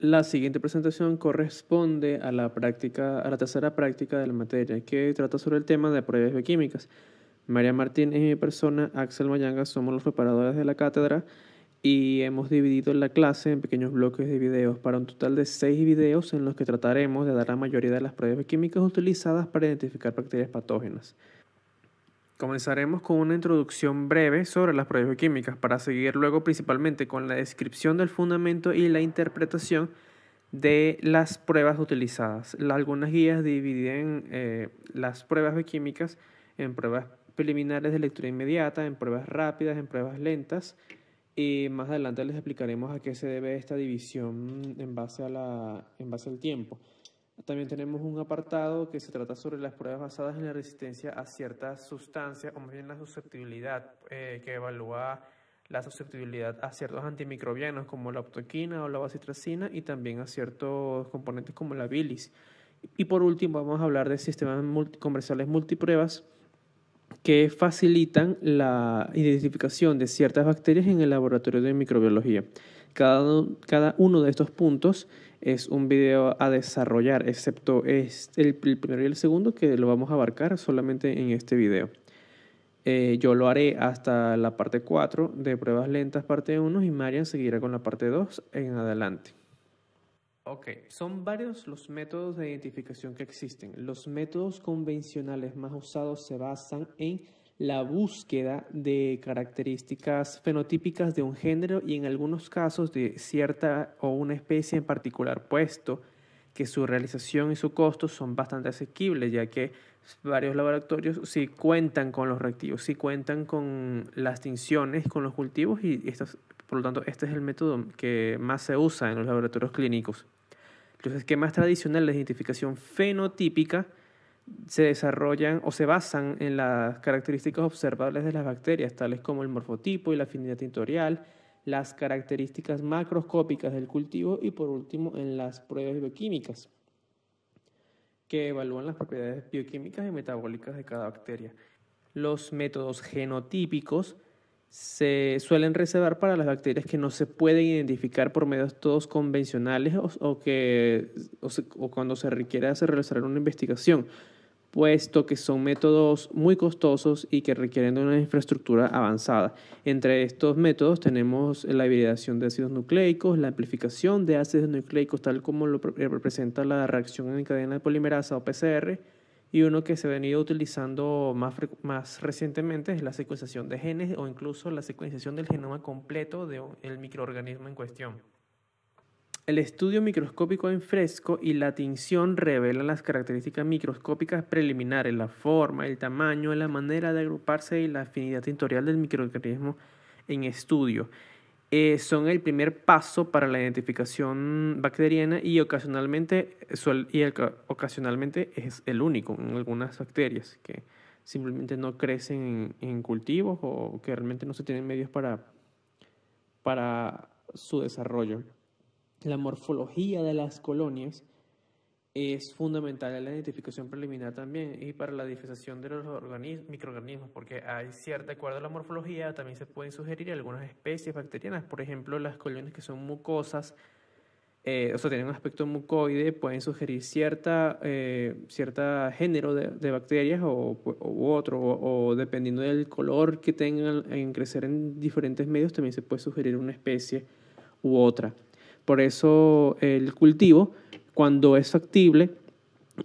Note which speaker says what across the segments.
Speaker 1: La siguiente presentación corresponde a la, práctica, a la tercera práctica de la materia, que trata sobre el tema de pruebas bioquímicas. María Martín y mi persona, Axel Mayanga, somos los preparadores de la cátedra y hemos dividido la clase en pequeños bloques de videos para un total de seis videos en los que trataremos de dar la mayoría de las pruebas bioquímicas utilizadas para identificar bacterias patógenas. Comenzaremos con una introducción breve sobre las pruebas bioquímicas para seguir luego principalmente con la descripción del fundamento y la interpretación de las pruebas utilizadas. Algunas guías dividen eh, las pruebas bioquímicas en pruebas preliminares de lectura inmediata, en pruebas rápidas, en pruebas lentas y más adelante les explicaremos a qué se debe esta división en base al tiempo. También tenemos un apartado que se trata sobre las pruebas basadas en la resistencia a ciertas sustancias, o más bien la susceptibilidad, eh, que evalúa la susceptibilidad a ciertos antimicrobianos como la optoquina o la bacitracina y también a ciertos componentes como la bilis. Y por último vamos a hablar de sistemas comerciales multipruebas que facilitan la identificación de ciertas bacterias en el laboratorio de microbiología. cada uno de estos puntos es un video a desarrollar, excepto es este, el, primero y el segundo que lo vamos a abarcar solamente en este video. Eh, yo lo haré hasta la parte 4 de pruebas lentas, parte 1, y Marian seguirá con la parte 2 en adelante. Ok, son varios los métodos de identificación que existen. Los métodos convencionales más usados se basan en la búsqueda de características fenotípicas de un género y en algunos casos de cierta o una especie en particular, puesto que su realización y su costo son bastante asequibles, ya que varios laboratorios sí cuentan con los reactivos, sí cuentan con las tinciones, con los cultivos y por lo tanto este es el método que más se usa en los laboratorios clínicos. Los esquemas tradicionales la identificación fenotípica se desarrollan o se basan en las características observables de las bacterias, tales como el morfotipo y la afinidad tintorial, las características macroscópicas del cultivo y por último en las pruebas bioquímicas que evalúan las propiedades bioquímicas y metabólicas de cada bacteria. Los métodos genotípicos se suelen reservar para las bacterias que no se pueden identificar por todos convencionales o, cuando se requiere realizar una investigación puesto que son métodos muy costosos y que requieren de una infraestructura avanzada. Entre estos métodos tenemos la hibridación de ácidos nucleicos, la amplificación de ácidos nucleicos tal como lo representa la reacción en cadena de polimerasa o PCR, y uno que se ha venido utilizando más, más recientemente es la secuenciación de genes o incluso la secuenciación del genoma completo del microorganismo en cuestión. El estudio microscópico en fresco y la tinción revelan las características microscópicas preliminares, la forma, el tamaño, la manera de agruparse y la afinidad tintorial del microorganismo en estudio. Eh, son el primer paso para la identificación bacteriana y ocasionalmente, y ocasionalmente es el único en algunas bacterias que simplemente no crecen en, en cultivos o que realmente no se tienen medios para, para su desarrollo la morfología de las colonias es fundamental en la identificación preliminar también y para la diferenciación de los microorganismos, porque hay cierta, de acuerdo a la morfología, también se pueden sugerir algunas especies bacterianas, por ejemplo, las colonias que son mucosas, eh, o sea, tienen un aspecto mucoide, pueden sugerir cierta, eh, género de, bacterias u otro, o, dependiendo del color que tengan en crecer en diferentes medios, también se puede sugerir una especie u otra. Por eso el cultivo, cuando es factible,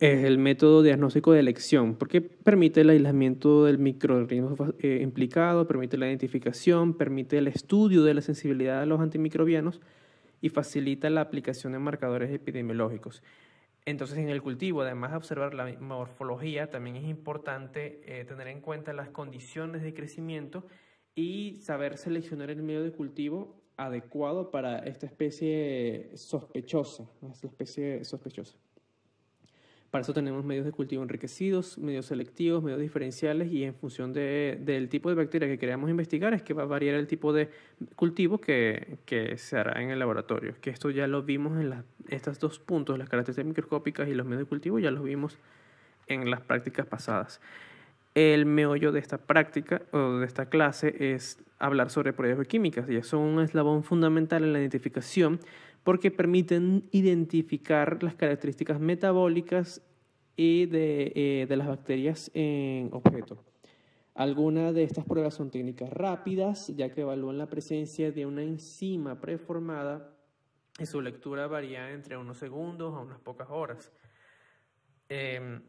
Speaker 1: es el método diagnóstico de elección, porque permite el aislamiento del microorganismo eh, implicado, permite la identificación, permite el estudio de la sensibilidad a los antimicrobianos y facilita la aplicación de marcadores epidemiológicos. Entonces, en el cultivo, además de observar la morfología, también es importante eh, tener en cuenta las condiciones de crecimiento y saber seleccionar el medio de cultivo adecuado para esta especie sospechosa, especie sospechosa. Para eso tenemos medios de cultivo enriquecidos, medios selectivos, medios diferenciales y en función del tipo de bacteria que queramos investigar es que va a variar el tipo de cultivo que, se hará en el laboratorio. Que esto ya lo vimos en estos dos puntos, las características microscópicas y los medios de cultivo, ya los vimos en las prácticas pasadas el meollo de esta práctica o de esta clase es hablar sobre pruebas bioquímicas. y son un eslabón fundamental en la identificación porque permiten identificar las características metabólicas y eh, de, las bacterias en objeto. Algunas de estas pruebas son técnicas rápidas, ya que evalúan la presencia de una enzima preformada y su lectura varía entre unos segundos a unas pocas horas. Em,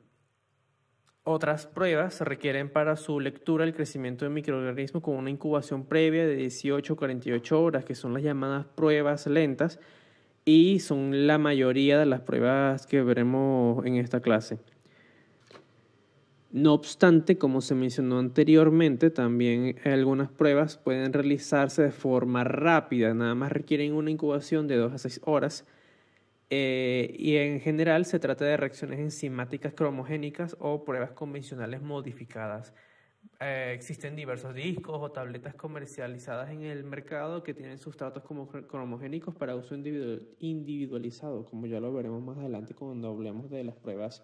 Speaker 1: otras pruebas requieren para su lectura el crecimiento de microorganismos con una incubación previa de 18 a 48 horas, que son las llamadas pruebas lentas y son la mayoría de las pruebas que veremos en esta clase. No obstante, como se mencionó anteriormente, también algunas pruebas pueden realizarse de forma rápida, nada más requieren una incubación de 2 a 6 horas eh, y en general se trata de reacciones enzimáticas cromogénicas o pruebas convencionales modificadas. Eh, existen diversos discos o tabletas comercializadas en el mercado que tienen sustratos cromogénicos para uso individualizado, como ya lo veremos más adelante cuando hablemos de las pruebas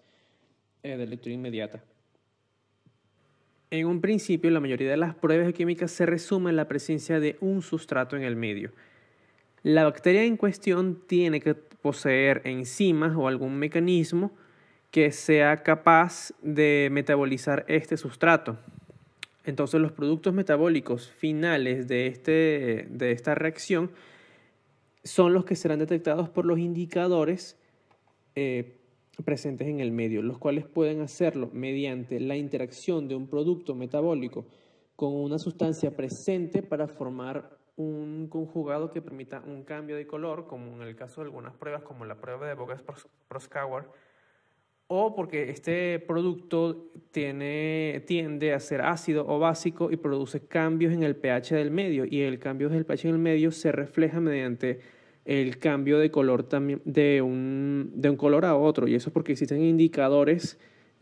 Speaker 1: eh, de lectura inmediata. En un principio, la mayoría de las pruebas químicas se resumen en la presencia de un sustrato en el medio. La bacteria en cuestión tiene que poseer enzimas o algún mecanismo que sea capaz de metabolizar este sustrato. Entonces los productos metabólicos finales de, este, de esta reacción son los que serán detectados por los indicadores eh, presentes en el medio, los cuales pueden hacerlo mediante la interacción de un producto metabólico con una sustancia presente para formar un conjugado que permita un cambio de color, como en el caso de algunas pruebas, como la prueba de Bogas-Proskauer, o porque este producto tiende a ser ácido o básico y produce cambios en el pH del medio, y el cambio del pH del medio se refleja mediante el cambio de color también de un, de un color a otro, y eso es porque existen indicadores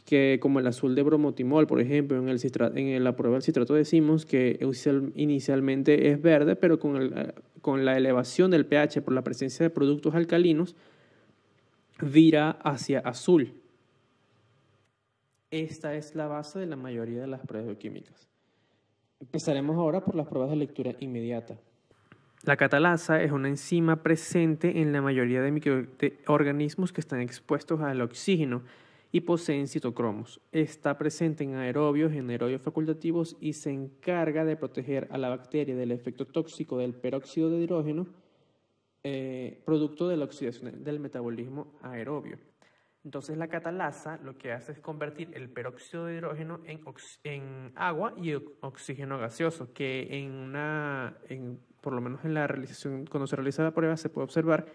Speaker 1: que como el azul de bromotimol, por ejemplo, en, la prueba del citrato decimos que inicialmente es verde, pero con, eh, con la elevación del pH por la presencia de productos alcalinos, vira hacia azul. Esta es la base de la mayoría de las pruebas bioquímicas. Empezaremos ahora por las pruebas de lectura inmediata. La catalasa es una enzima presente en la mayoría de microorganismos que están expuestos al oxígeno y poseen citocromos. Está presente en aerobios, en aerobios facultativos y se encarga de proteger a la bacteria del efecto tóxico del peróxido de hidrógeno, eh, producto de la oxidación del metabolismo aerobio. Entonces la catalasa lo que hace es convertir el peróxido de hidrógeno en, agua y oxígeno gaseoso, que en una, por lo menos en la cuando se realiza la prueba, se puede observar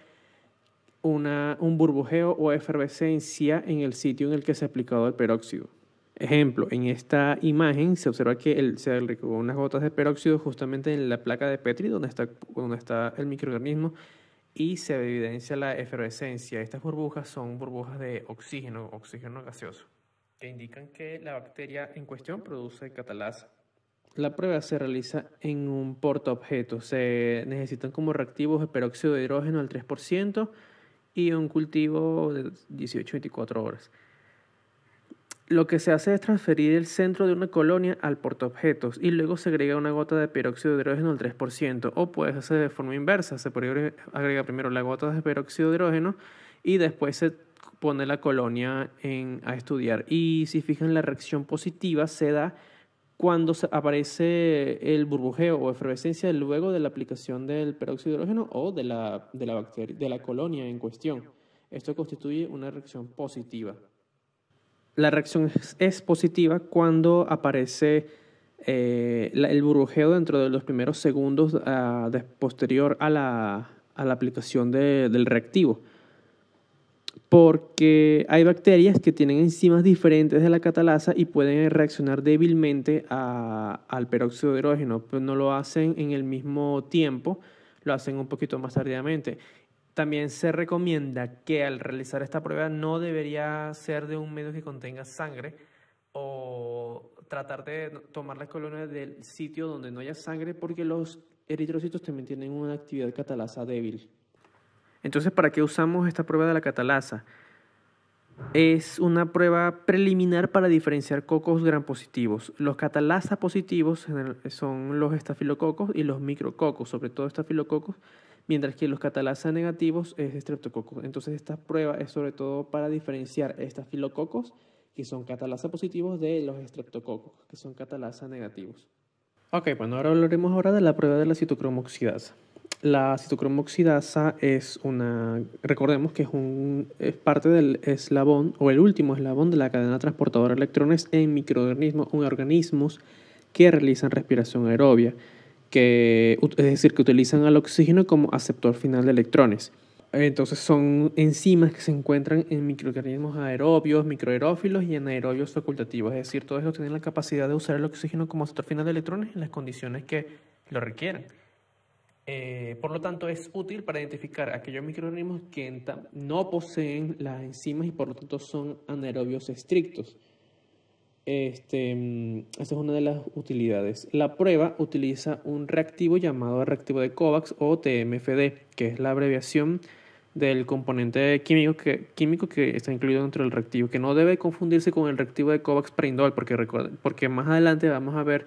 Speaker 1: una, un burbujeo o efervescencia en el sitio en el que se ha aplicado el peróxido. Ejemplo, en esta imagen se observa que se recogió unas gotas de peróxido justamente en la placa de Petri, donde está, el microorganismo, y se evidencia la efervescencia. Estas burbujas son burbujas de oxígeno, oxígeno gaseoso, que indican que la bacteria en cuestión produce catalasa. La prueba se realiza en un portaobjetos. Se necesitan como reactivos el peróxido de hidrógeno al 3%, y un cultivo de 18-24 horas. Lo que se hace es transferir el centro de una colonia al portaobjetos y luego se agrega una gota de peróxido de hidrógeno al 3%, o puedes hacer de forma inversa, se agrega primero la gota de peróxido de hidrógeno y después se pone la colonia a estudiar. Y si fijan, la reacción positiva se da cuando aparece el burbujeo o efervescencia luego de la aplicación del peróxido de hidrógeno o de la, de la, colonia en cuestión. Esto constituye una reacción positiva. La reacción es positiva cuando aparece eh, el burbujeo dentro de los primeros segundos ah, posterior a la, aplicación del reactivo porque hay bacterias que tienen enzimas diferentes de la catalasa y pueden reaccionar débilmente al peróxido de hidrógeno, pero pues no lo hacen en el mismo tiempo, lo hacen un poquito más tardíamente. También se recomienda que al realizar esta prueba no debería ser de un medio que contenga sangre o tratar de tomar las colonias del sitio donde no haya sangre porque los eritrocitos también tienen una actividad catalasa débil. Entonces, ¿para qué usamos esta prueba de la catalasa? Es una prueba preliminar para diferenciar cocos gran positivos. Los catalasa positivos son los estafilococos y los micrococos, sobre todo estafilococos, mientras que los catalasa negativos es estreptococos. Entonces, esta prueba es sobre todo para diferenciar estafilococos, que son catalasa positivos, de los estreptococos, que son catalasa negativos. Ok, bueno, ahora hablaremos ahora de la prueba de la citocromoxidasa. La oxidasa es una, recordemos que es, un, es parte del eslabón o el último eslabón de la cadena transportadora de electrones en microorganismos, en organismos que realizan respiración aerobia, que, es decir, que utilizan al oxígeno como aceptor final de electrones. Entonces son enzimas que se encuentran en microorganismos aerobios, microaerófilos y anaerobios facultativos, es decir, todos ellos tienen la capacidad de usar el oxígeno como aceptor final de electrones en las condiciones que lo requieran. Eh, por lo tanto, es útil para identificar aquellos microorganismos que no poseen las enzimas y por lo tanto son anaerobios estrictos. Este, mm, es una de las utilidades. La prueba utiliza un reactivo llamado reactivo de COVAX o TMFD, que es la abreviación del componente químico que, está incluido dentro del reactivo, que no debe confundirse con el reactivo de COVAX para porque, porque más adelante vamos a ver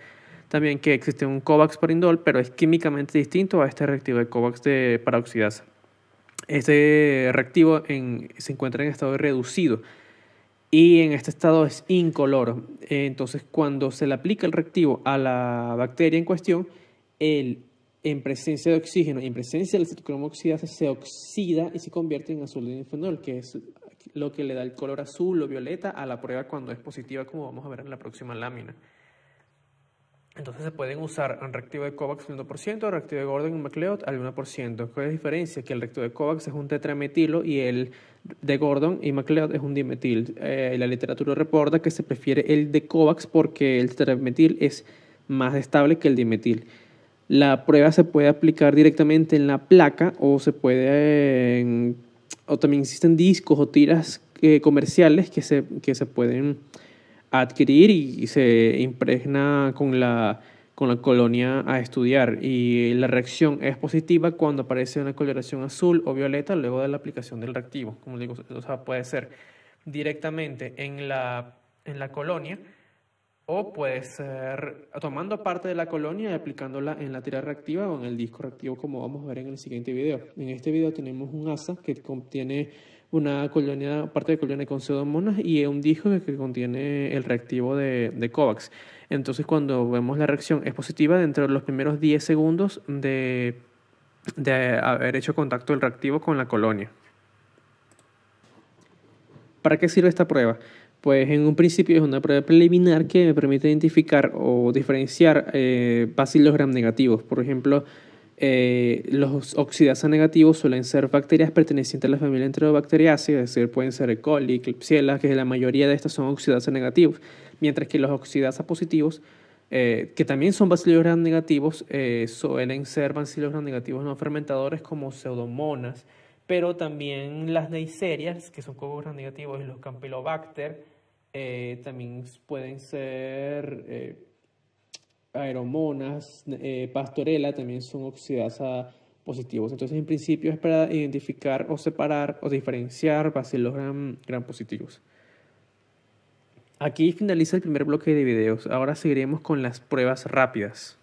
Speaker 1: también que existe un COVAX por indol, pero es químicamente distinto a este reactivo, de COVAX de paroxidasa. Este reactivo se encuentra en estado reducido y en este estado es incoloro. Entonces, cuando se le aplica el reactivo a la bacteria en cuestión, en presencia de oxígeno y en presencia del citocromo oxidasa se oxida y se convierte en azul de infenol, que es lo que le da el color azul o violeta a la prueba cuando es positiva, como vamos a ver en la próxima lámina. Entonces se pueden usar un reactivo de COVAX al 1%, reactivo de Gordon y MacLeod al 1%. ¿Cuál es la diferencia? Que el reactivo de COVAX es un tetrametilo y el de Gordon y MacLeod es un dimetil. Eh, la literatura reporta que se prefiere el de COVAX porque el tetrametil es más estable que el dimetil. La prueba se puede aplicar directamente en la placa o se puede... Eh, o también existen discos o tiras eh, comerciales que se, que se pueden adquirir y, se impregna con la, colonia a estudiar y la reacción es positiva cuando aparece una coloración azul o violeta luego de la aplicación del reactivo. Como digo, o sea, puede ser directamente en la, en la colonia o puede ser tomando parte de la colonia y aplicándola en la tira reactiva o en el disco reactivo como vamos a ver en el siguiente video. En este video tenemos un asa que contiene una colonia, parte de colonia con pseudomonas y un disco que contiene el reactivo de, de COVAX. Entonces, cuando vemos la reacción es positiva, dentro de los primeros 10 segundos de, de haber hecho contacto el reactivo con la colonia. ¿Para qué sirve esta prueba? Pues en un principio es una prueba preliminar que me permite identificar o diferenciar eh, bacilos gram negativos. Por ejemplo, eh, los oxidasa negativos suelen ser bacterias pertenecientes a la familia Enterobacteriaceae, es decir, pueden ser E. coli, Klebsiella, que la mayoría de estas son oxidasa negativos, mientras que los oxidasa positivos, eh, que también son bacilos gram negativos, eh, suelen ser bacilos gram negativos no fermentadores como pseudomonas, pero también las neisserias, que son cocos gram negativos, y los campylobacter, también pueden ser aeromonas, eh, pastorela también son oxidasa positivos. Entonces, en principio es para identificar o separar o diferenciar bacilos gran positivos. Aquí finaliza el primer bloque de videos. Ahora seguiremos con las pruebas rápidas.